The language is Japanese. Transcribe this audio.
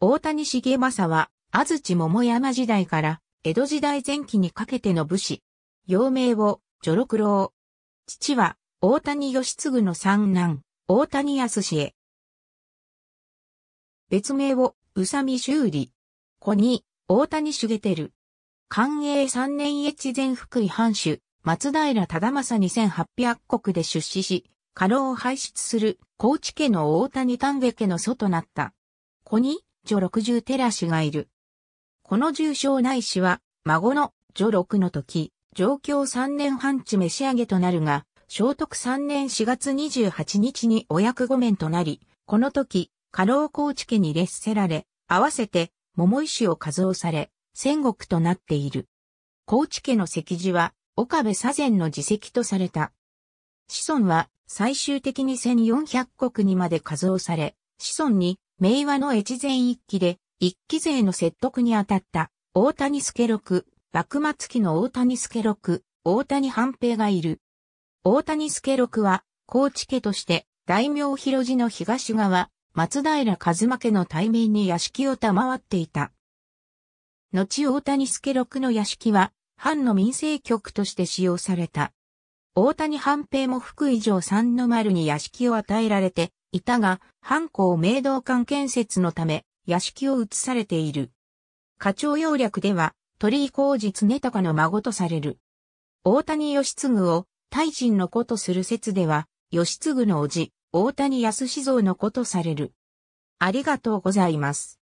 大谷重政は、安土桃山時代から、江戸時代前期にかけての武士。幼名を、女六郎。父は、大谷義次の三男、大谷康氏へ。別名を、宇佐美修理。子に、大谷重る。寛永三年越前福井藩主、松平忠政に千八百国で出資し、家老を輩出する、高知家の大谷丹下家の祖となった。子に、女六十寺氏がいる。この重症内氏は、孫の女六の時、上京三年半地召し上げとなるが、聖徳三年4月28日にお役御免となり、この時、家老高知家に列せられ、合わせて桃石を数をされ、戦国となっている。高知家の石寺は、岡部左前の自石とされた。子孫は最終的に1400国にまで数をされ、子孫に明和の越前一揆で、一揆勢の説得に当たった、大谷助六、幕末期の大谷助六、大谷半平がいる。大谷助六は、高知家として、大名広寺の東側、松平一馬家の対面に屋敷を賜っていた。後大谷助六の屋敷は、藩の民政局として使用された。大谷半平も福井城三の丸に屋敷を与えられて、いたが、藩校明道館建設のため、屋敷を移されている。課長要略では、鳥居工事常高の孫とされる。大谷義継を、大臣の子とする説では、義継の叔父、大谷安志像の子とされる。ありがとうございます。